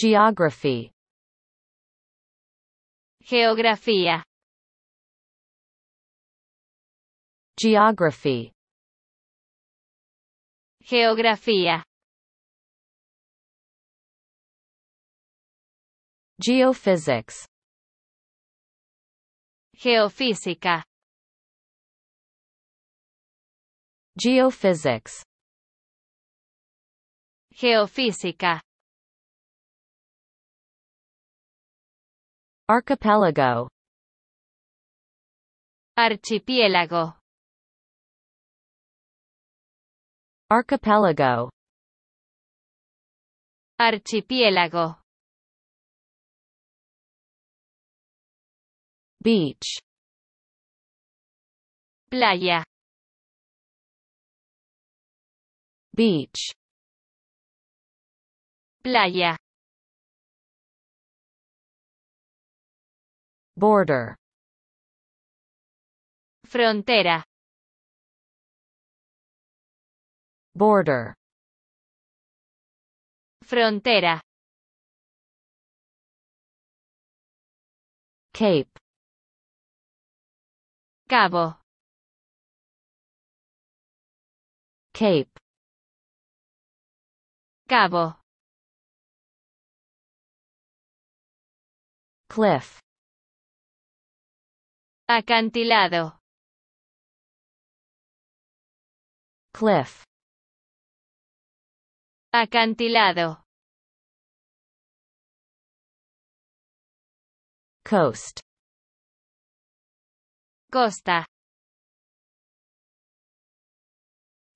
Geography Geografía Geography Geografía Geophysics Geofísica Geophysics Geofísica Archipelago Archipiélago Archipelago Archipiélago Beach Playa Beach Playa border frontera border frontera cape cabo cape cabo cliff Acantilado. Cliff. Acantilado. Coast. Costa.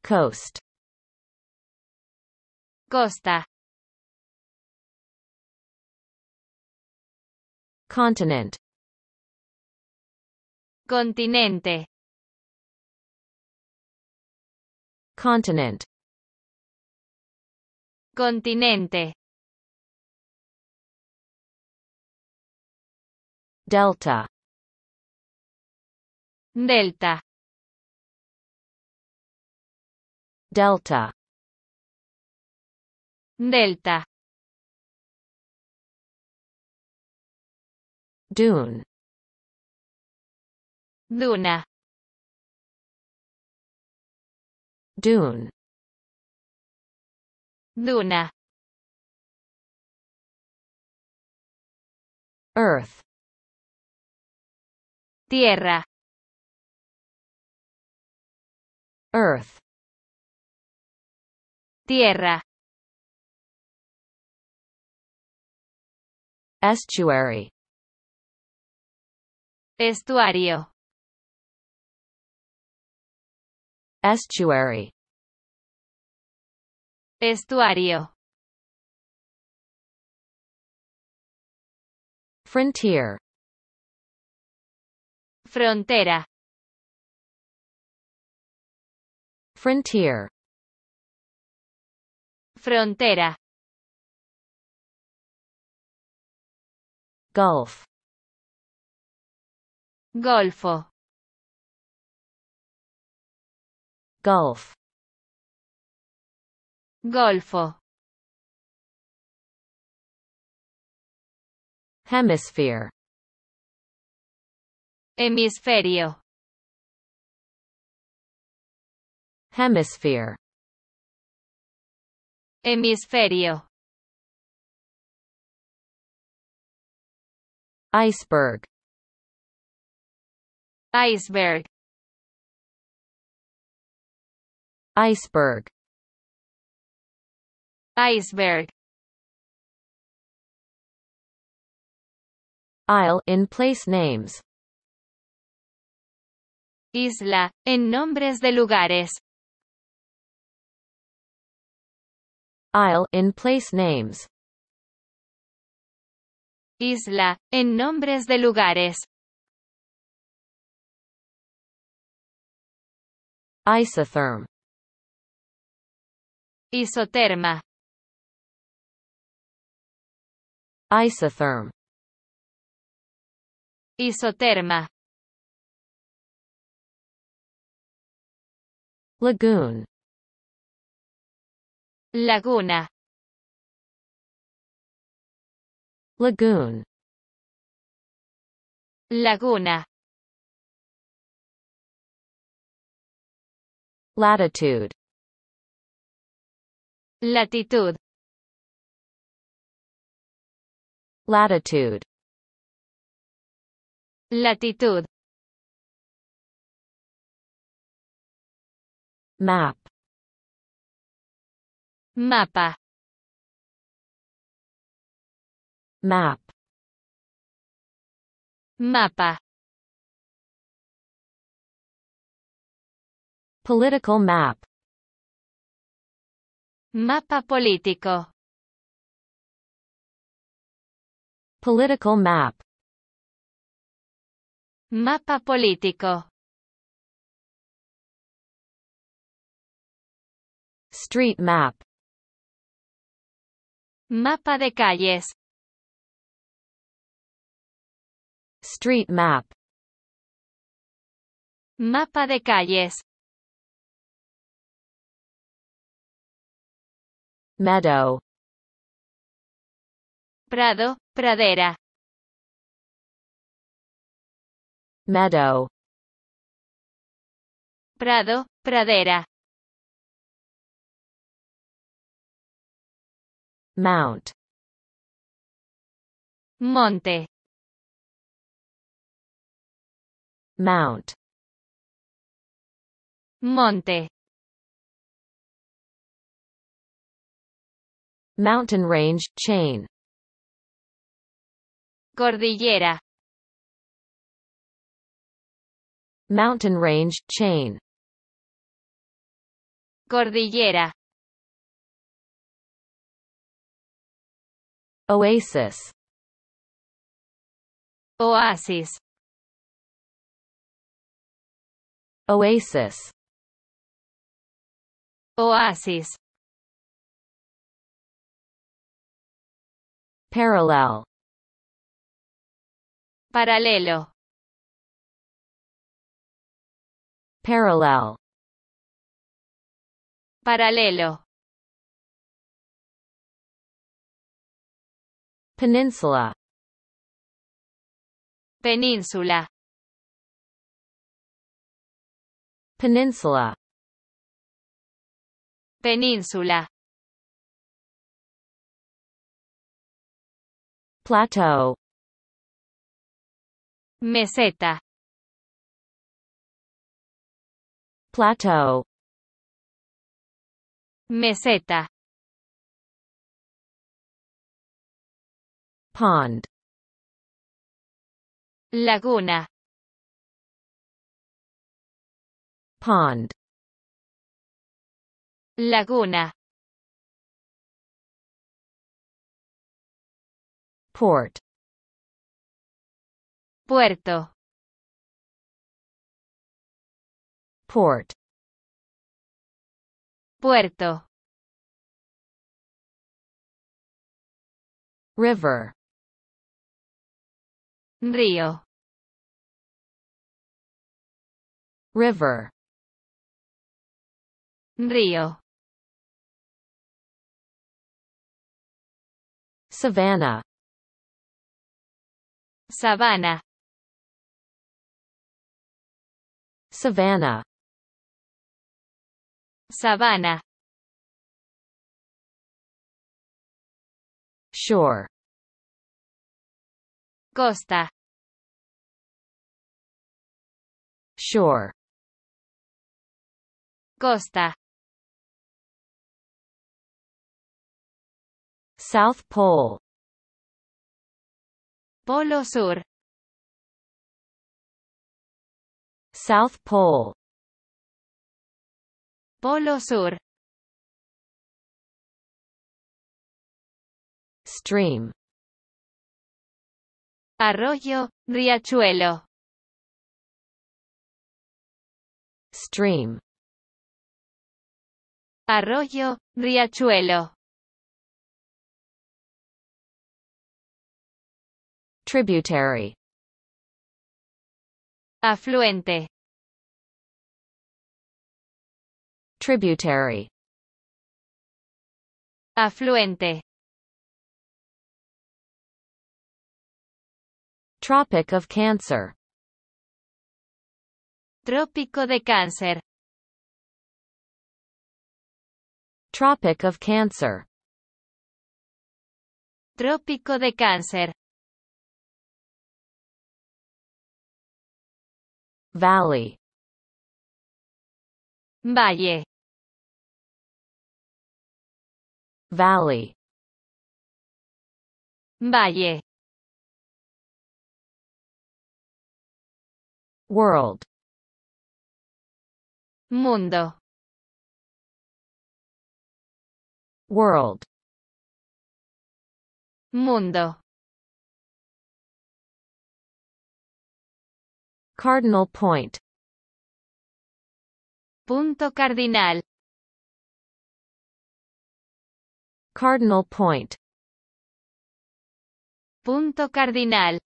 Coast. Costa. Continent. Continente. Continent. Continente. Delta. Delta. Delta. Delta. Dune. Luna Dune Luna Earth Tierra Earth Tierra Estuary Estuario Estuary Estuario Frontier Frontera Frontier Frontera Gulf Golfo Gulf Golfo Hemisphere Hemisferio Hemisphere Hemisferio Iceberg Iceberg Iceberg Iceberg Isle in place names Isla, en nombres de lugares Isle in place names Isla, en nombres de lugares Isotherm Isoterma. Isotherm. Isoterma. Lagoon. Laguna. Lagoon. Laguna. Latitude. Latitud. Latitude. Latitud. Map. Mapa. Map. Mapa. Political map. Mapa político. Political map. Mapa político. Street map. Mapa de calles. Street map. Mapa de calles. meadow prado, pradera meadow prado, pradera mount monte mount monte mountain range, chain. Cordillera mountain range, chain. Cordillera Oasis Oasis Oasis Oasis Parallel. Paralelo. Parallel. Paralelo. Peninsula. Península. Peninsula. Península. plateau meseta plateau meseta pond laguna pond laguna Port. Puerto. Port. Puerto. River. Rio. River. Rio. Savannah. Savannah Savannah Savannah Shore Costa Shore Costa South Pole Polo Sur South Pole Polo Sur Stream Arroyo, riachuelo Stream Arroyo, riachuelo Tributary Afluente Tributary Afluente Tropic of Cancer Trópico de Cáncer Tropic of Cancer Trópico de Cáncer Valley Valle Valley Valle World Mundo World Mundo Cardinal point. Punto cardinal. Cardinal point. Punto cardinal.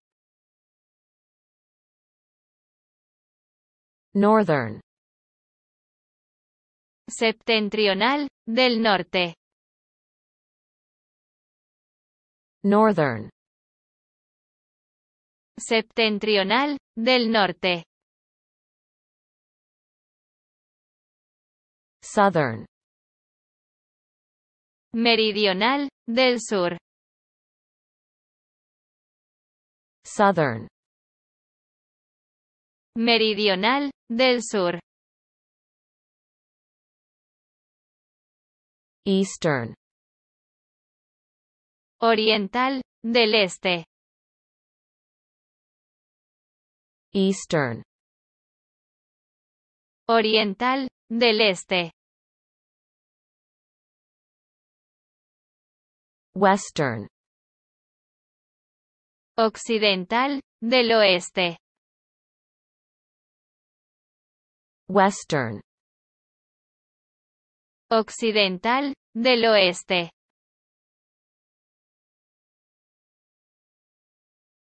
Northern. Septentrional, del norte. Northern. septentrional, del norte. Southern. Meridional, del sur. Southern. Meridional, del sur. Eastern. Oriental, del este. Eastern. Oriental, del este. Western. Occidental, del oeste. Western. Occidental, del oeste.